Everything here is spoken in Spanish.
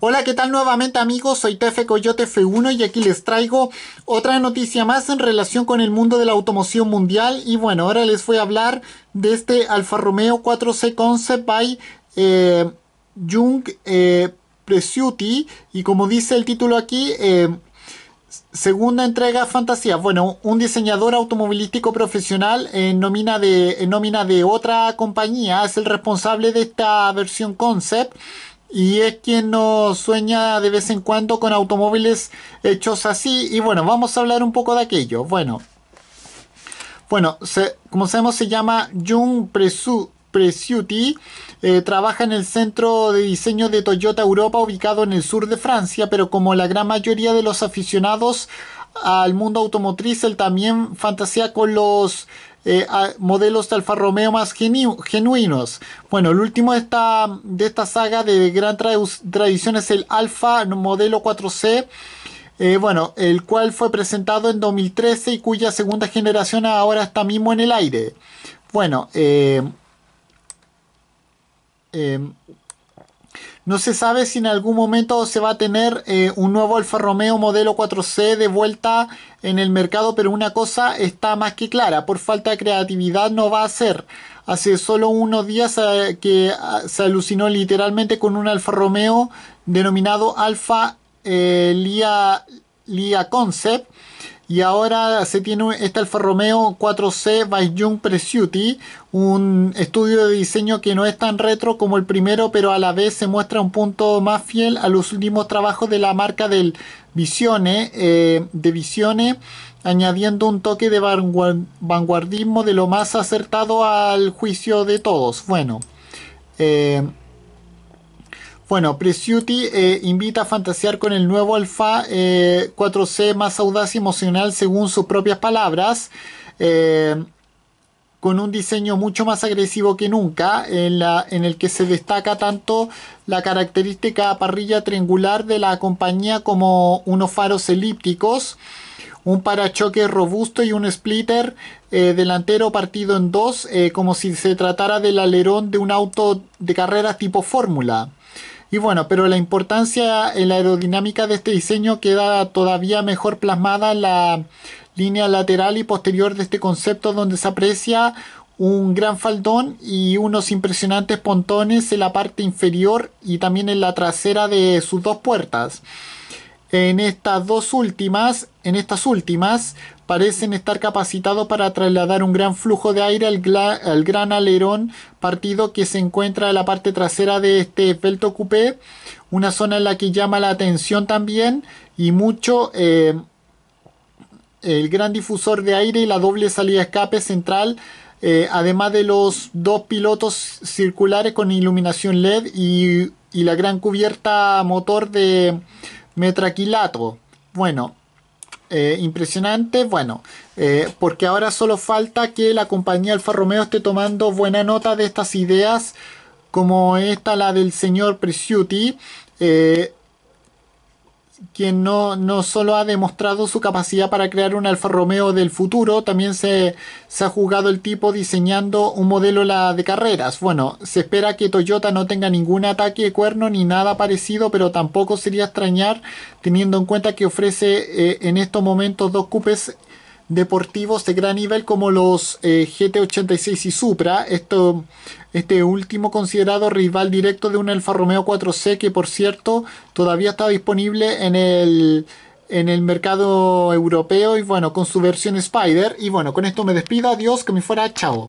Hola, ¿qué tal nuevamente amigos? Soy Tefe Coyote F1 y aquí les traigo otra noticia más en relación con el mundo de la automoción mundial. Y bueno, ahora les voy a hablar de este Alfa Romeo 4C Concept by eh, Jung eh, Y como dice el título aquí... Eh, segunda entrega fantasía. Bueno, un diseñador automovilístico profesional en de en nómina de otra compañía es el responsable de esta versión concept y es quien nos sueña de vez en cuando con automóviles hechos así y bueno, vamos a hablar un poco de aquello. Bueno, bueno, como sabemos se llama Jung Presu, eh, trabaja en el centro de diseño de Toyota Europa ubicado en el sur de Francia, pero como la gran mayoría de los aficionados al mundo automotriz, él también fantasea con los eh, modelos de Alfa Romeo más genuinos. Bueno, el último de esta, de esta saga de gran tradición es el Alfa modelo 4C. Eh, bueno, el cual fue presentado en 2013 y cuya segunda generación ahora está mismo en el aire. Bueno, eh, em, no se sabe si en algún momento se va a tener eh, un nuevo Alfa Romeo modelo 4C de vuelta en el mercado, pero una cosa está más que clara, por falta de creatividad no va a ser. Hace solo unos días eh, que ah, se alucinó literalmente con un Alfa Romeo denominado Alfa eh, Lia Concept y ahora se tiene este Alfa Romeo 4C by Jung Preciuti, un estudio de diseño que no es tan retro como el primero, pero a la vez se muestra un punto más fiel a los últimos trabajos de la marca del Visione, eh, de Visione, añadiendo un toque de vanguardismo de lo más acertado al juicio de todos. Bueno, eh, bueno, Preciuti eh, invita a fantasear con el nuevo Alfa 4C eh, más audaz y emocional según sus propias palabras. Eh, con un diseño mucho más agresivo que nunca, en, el que se destaca tanto la característica parrilla triangular de la compañía como unos faros elípticos, un parachoque robusto y un splitter delantero partido en dos, como si se tratara del alerón de un auto de carreras tipo fórmula. Y bueno, pero la importancia en la aerodinámica de este diseño queda todavía mejor plasmada en la línea lateral y posterior de este concepto donde se aprecia un gran faldón y unos impresionantes pontones en la parte inferior y también en la trasera de sus dos puertas. En estas dos últimas, en estas últimas, parecen estar capacitados para trasladar un gran flujo de aire al, gran alerón partido que se encuentra en la parte trasera de este esbelto coupé, una zona en la que llama la atención también y mucho eh, el gran difusor de aire y la doble salida escape central, eh, además de los dos pilotos circulares con iluminación LED y la gran cubierta motor de Metraquilato. Bueno, eh, impresionante, bueno, eh, porque ahora solo falta que la compañía Alfa Romeo esté tomando buena nota de estas ideas, como esta, la del señor Preciuti eh, quien no, no, solo ha demostrado su capacidad para crear un Alfa Romeo del futuro, también se, se ha jugado el tipo diseñando un modelo la de carreras. Bueno, se espera que Toyota no tenga ningún ataque de cuerno ni nada parecido, pero tampoco sería extrañar teniendo en cuenta que ofrece eh, en estos momentos dos coupes deportivos de gran nivel como los eh, GT86 y Supra. Esto, este último considerado rival directo de un Alfa Romeo 4C que por cierto todavía está disponible en el, en el mercado europeo y bueno, con su versión Spider. Y bueno, con esto me despido, adiós, que me fuera, chao.